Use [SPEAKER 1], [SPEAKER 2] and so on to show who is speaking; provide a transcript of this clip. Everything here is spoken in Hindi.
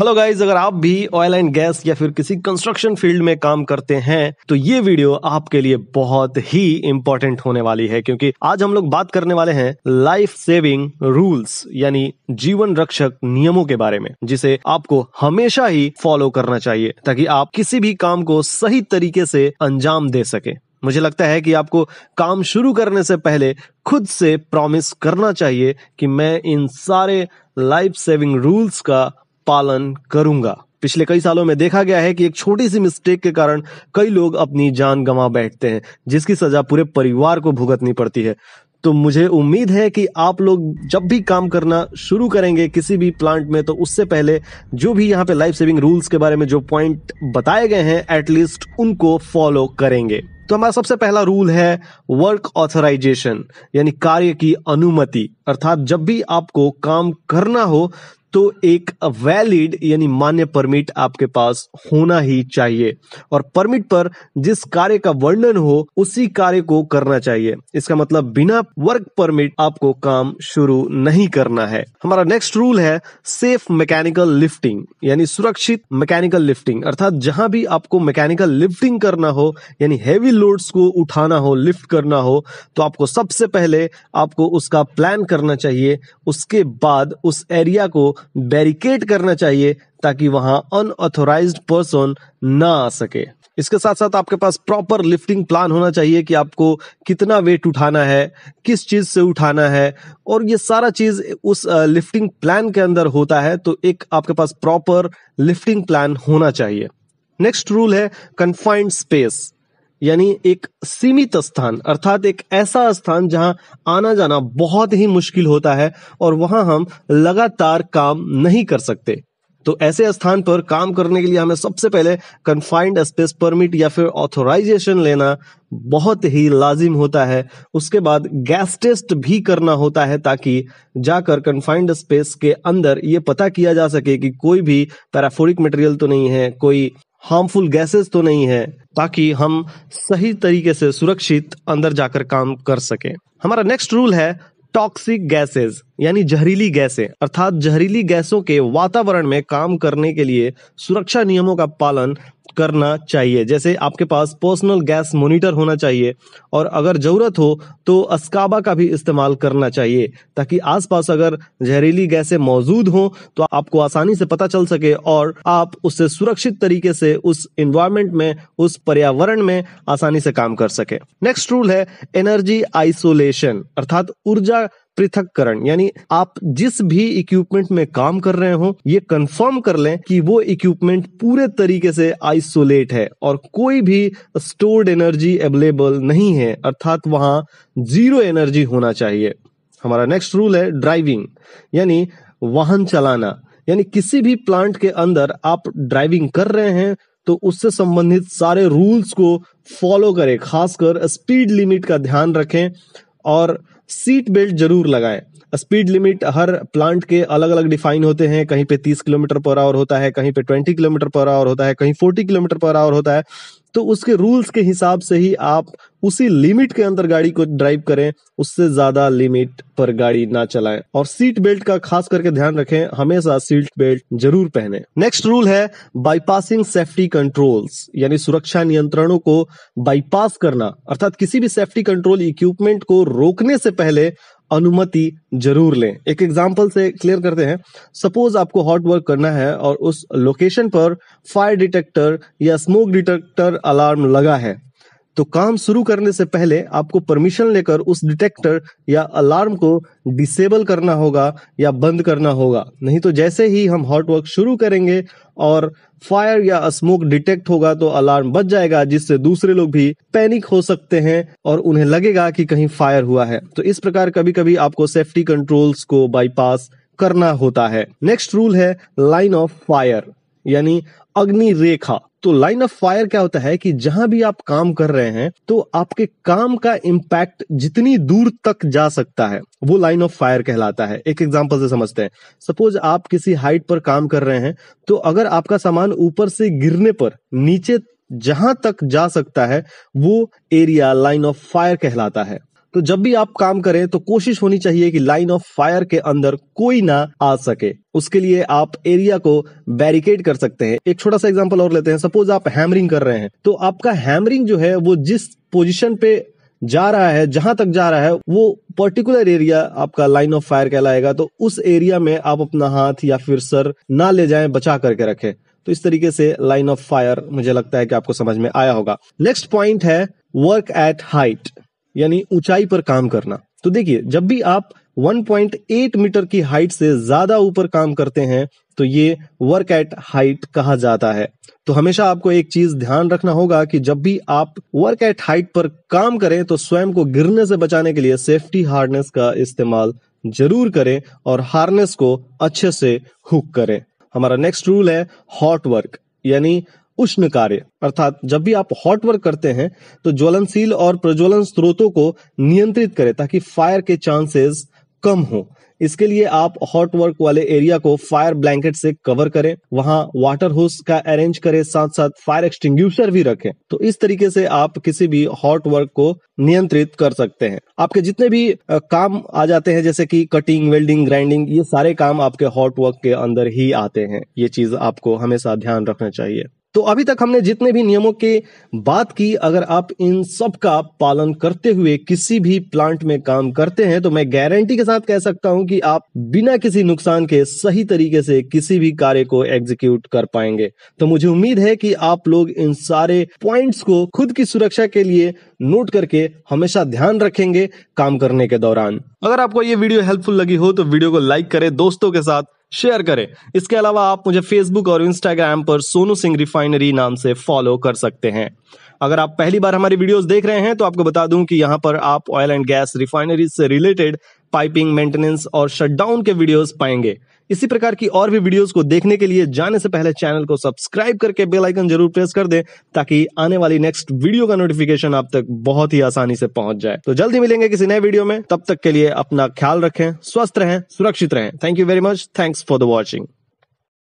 [SPEAKER 1] हेलो गाइज अगर आप भी ऑयल एंड गैस या फिर किसी कंस्ट्रक्शन फील्ड में काम करते हैं तो ये वीडियो आपके लिए बहुत ही इम्पोर्टेंट होने वाली है क्योंकि आज हम लोग बात करने वाले हैं लाइफ सेविंग रूल्स यानी जीवन रक्षक नियमों के बारे में जिसे आपको हमेशा ही फॉलो करना चाहिए ताकि आप किसी भी काम को सही तरीके से अंजाम दे सके मुझे लगता है कि आपको काम शुरू करने से पहले खुद से प्रॉमिस करना चाहिए कि मैं इन सारे लाइफ सेविंग रूल्स का पालन करूंगा पिछले कई सालों में देखा गया है कि एक छोटी सी मिस्टेक के कारण कई लोग अपनी जान गंवा बैठते हैं जिसकी सजा पूरे परिवार को भुगतनी पड़ती है तो मुझे उम्मीद है कि आप लोग जब भी काम करना शुरू करेंगे किसी भी प्लांट में तो उससे पहले जो भी यहाँ पे लाइफ सेविंग रूल्स के बारे में जो पॉइंट बताए गए हैं एटलीस्ट उनको फॉलो करेंगे तो हमारा सबसे पहला रूल है वर्क ऑथराइजेशन यानी कार्य की अनुमति अर्थात जब भी आपको काम करना हो तो एक वैलिड यानी मान्य परमिट आपके पास होना ही चाहिए और परमिट पर जिस कार्य का वर्णन हो उसी कार्य को करना चाहिए इसका मतलब बिना वर्क परमिट आपको काम शुरू नहीं करना है हमारा नेक्स्ट रूल है सेफ मैकेनिकल लिफ्टिंग यानी सुरक्षित मैकेनिकल लिफ्टिंग अर्थात जहां भी आपको मैकेनिकल लिफ्टिंग करना हो यानी हेवी लोड्स को उठाना हो लिफ्ट करना हो तो आपको सबसे पहले आपको उसका प्लान करना चाहिए उसके बाद उस एरिया को बैरिकेड करना चाहिए ताकि वहां अनऑथोराइज पर्सन ना आ सके इसके साथ साथ आपके पास प्रॉपर लिफ्टिंग प्लान होना चाहिए कि आपको कितना वेट उठाना है किस चीज से उठाना है और ये सारा चीज उस लिफ्टिंग प्लान के अंदर होता है तो एक आपके पास प्रॉपर लिफ्टिंग प्लान होना चाहिए नेक्स्ट रूल है कन्फाइंड स्पेस यानी एक सीमित स्थान अर्थात एक ऐसा स्थान जहां आना जाना बहुत ही मुश्किल होता है और वहां हम लगातार काम नहीं कर सकते तो ऐसे स्थान पर काम करने के लिए हमें सबसे पहले कन्फाइंड स्पेस परमिट या फिर ऑथोराइजेशन लेना बहुत ही लाजिम होता है उसके बाद गैस टेस्ट भी करना होता है ताकि जाकर कन्फाइंड स्पेस के अंदर ये पता किया जा सके कि कोई भी पैराफोरिक मटेरियल तो नहीं है कोई हार्मफुल गैसेस तो नहीं है ताकि हम सही तरीके से सुरक्षित अंदर जाकर काम कर सके हमारा नेक्स्ट रूल है टॉक्सिक गैसेस यानी जहरीली गैसें अर्थात जहरीली गैसों के वातावरण में काम करने के लिए सुरक्षा नियमों का पालन करना चाहिए जैसे आपके पास पर्सनल गैस मॉनिटर होना चाहिए और अगर ज़रूरत हो तो अस्काबा का भी इस्तेमाल करना चाहिए ताकि आसपास अगर जहरीली गैसें मौजूद हों तो आपको आसानी से पता चल सके और आप उससे सुरक्षित तरीके से उस इन्वायरमेंट में उस पर्यावरण में आसानी से काम कर सके नेक्स्ट रूल है एनर्जी आइसोलेशन अर्थात ऊर्जा पृथककरण यानी आप जिस भी इक्विपमेंट में काम कर रहे हो ये कंफर्म कर लें कि वो इक्विपमेंट पूरे तरीके से आइसोलेट है और कोई भी स्टोर्ड एनर्जी अवेलेबल नहीं है अर्थात वहां जीरो एनर्जी होना चाहिए हमारा नेक्स्ट रूल है ड्राइविंग यानी वाहन चलाना यानी किसी भी प्लांट के अंदर आप ड्राइविंग कर रहे हैं तो उससे संबंधित सारे रूल्स को फॉलो करें खासकर स्पीड लिमिट का ध्यान रखें और सीट बेल्ट जरूर लगाएं स्पीड लिमिट हर प्लांट के अलग अलग डिफाइन होते हैं कहीं पे तीस किलोमीटर पर आवर होता है कहीं पे ट्वेंटी किलोमीटर पर आवर होता है कहीं फोर्टी किलोमीटर पर आवर होता है तो उसके रूल्स के हिसाब से ही आप उसी लिमिट के अंदर गाड़ी को ड्राइव करें उससे ज्यादा लिमिट पर गाड़ी ना चलाएं और सीट बेल्ट का खास करके ध्यान रखें हमेशा सीट बेल्ट जरूर पहने नेक्स्ट रूल है बाईपासिंग सेफ्टी कंट्रोल्स यानी सुरक्षा नियंत्रणों को बाईपास करना अर्थात किसी भी सेफ्टी कंट्रोल इक्विपमेंट को रोकने से पहले अनुमति जरूर लें एक एग्जाम्पल से क्लियर करते हैं सपोज आपको हॉट वर्क करना है और उस लोकेशन पर फायर डिटेक्टर या स्मोक डिटेक्टर अलार्म लगा है तो काम शुरू करने से पहले आपको परमिशन लेकर उस डिटेक्टर या अलार्म को डिसेबल करना होगा या बंद करना होगा नहीं तो जैसे ही हम हॉट वर्क शुरू करेंगे और फायर या स्मोक डिटेक्ट होगा तो अलार्म बच जाएगा जिससे दूसरे लोग भी पैनिक हो सकते हैं और उन्हें लगेगा कि कहीं फायर हुआ है तो इस प्रकार कभी कभी आपको सेफ्टी कंट्रोल्स को बाईपास करना होता है नेक्स्ट रूल है लाइन ऑफ फायर यानी अग्नि रेखा तो लाइन ऑफ फायर क्या होता है कि जहां भी आप काम कर रहे हैं तो आपके काम का इम्पैक्ट जितनी दूर तक जा सकता है वो लाइन ऑफ फायर कहलाता है एक एग्जांपल से समझते हैं सपोज आप किसी हाइट पर काम कर रहे हैं तो अगर आपका सामान ऊपर से गिरने पर नीचे जहां तक जा सकता है वो एरिया लाइन ऑफ फायर कहलाता है तो जब भी आप काम करें तो कोशिश होनी चाहिए कि लाइन ऑफ फायर के अंदर कोई ना आ सके उसके लिए आप एरिया को बैरिकेड कर सकते हैं एक छोटा सा एग्जांपल और लेते हैं सपोज आप हैमरिंग कर रहे हैं तो आपका हैमरिंग जो है वो जिस पोजीशन पे जा रहा है जहां तक जा रहा है वो पर्टिकुलर एरिया आपका लाइन ऑफ फायर कहलाएगा तो उस एरिया में आप अपना हाथ या फिर सर ना ले जाएं बचा करके रखें तो इस तरीके से लाइन ऑफ फायर मुझे लगता है कि आपको समझ में आया होगा नेक्स्ट पॉइंट है वर्क एट हाइट यानी ऊंचाई पर काम करना तो देखिए जब भी आप 1.8 मीटर की हाइट से ज्यादा ऊपर काम करते हैं तो ये वर्क एट हाइट कहा जाता है तो हमेशा आपको एक चीज ध्यान रखना होगा कि जब भी आप वर्क एट हाइट पर काम करें तो स्वयं को गिरने से बचाने के लिए सेफ्टी हार्नेस का इस्तेमाल जरूर करें और हार्नेस को अच्छे से हुक करें हमारा नेक्स्ट रूल है हॉट वर्क यानी उष्ण कार्य अर्थात जब भी आप हॉट वर्क करते हैं तो ज्वलनशील और प्रज्वलन स्रोतों को नियंत्रित करें ताकि फायर के चांसेस कम हो इसके लिए आप हॉट वर्क वाले एरिया को फायर ब्लैंकेट से कवर करें वहां वाटर होस का अरेंज करें साथ साथ फायर एक्सटिंग भी रखें तो इस तरीके से आप किसी भी हॉट वर्क को नियंत्रित कर सकते हैं आपके जितने भी काम आ जाते हैं जैसे कि कटिंग वेल्डिंग ग्राइंडिंग ये सारे काम आपके हॉट वर्क के अंदर ही आते हैं ये चीज आपको हमेशा ध्यान रखना चाहिए तो अभी तक हमने जितने भी नियमों के बात की अगर आप इन सब का पालन करते हुए किसी भी प्लांट में काम करते हैं तो मैं गारंटी के साथ कह सकता हूं कि आप बिना किसी नुकसान के सही तरीके से किसी भी कार्य को एग्जीक्यूट कर पाएंगे तो मुझे उम्मीद है कि आप लोग इन सारे पॉइंट्स को खुद की सुरक्षा के लिए नोट करके हमेशा ध्यान रखेंगे काम करने के दौरान अगर आपको ये वीडियो हेल्पफुल लगी हो तो वीडियो को लाइक करें दोस्तों के साथ शेयर करें इसके अलावा आप मुझे फेसबुक और इंस्टाग्राम पर सोनू सिंह रिफाइनरी नाम से फॉलो कर सकते हैं अगर आप पहली बार हमारी वीडियोस देख रहे हैं तो आपको बता दूं कि यहाँ पर आप ऑयल एंड गैस रिफाइनरीज से रिलेटेड पाइपिंग मेंटेनेंस और शटडाउन के वीडियोस पाएंगे इसी प्रकार की और भी वीडियोस को देखने के लिए जाने से पहले चैनल को सब्सक्राइब करके बेल आइकन जरूर प्रेस कर दें ताकि आने वाली नेक्स्ट वीडियो का नोटिफिकेशन आप तक बहुत ही आसानी से पहुंच जाए तो जल्दी मिलेंगे किसी नए वीडियो में तब तक के लिए अपना ख्याल रखें स्वस्थ रहें सुरक्षित रहें thank you very much thanks for the watching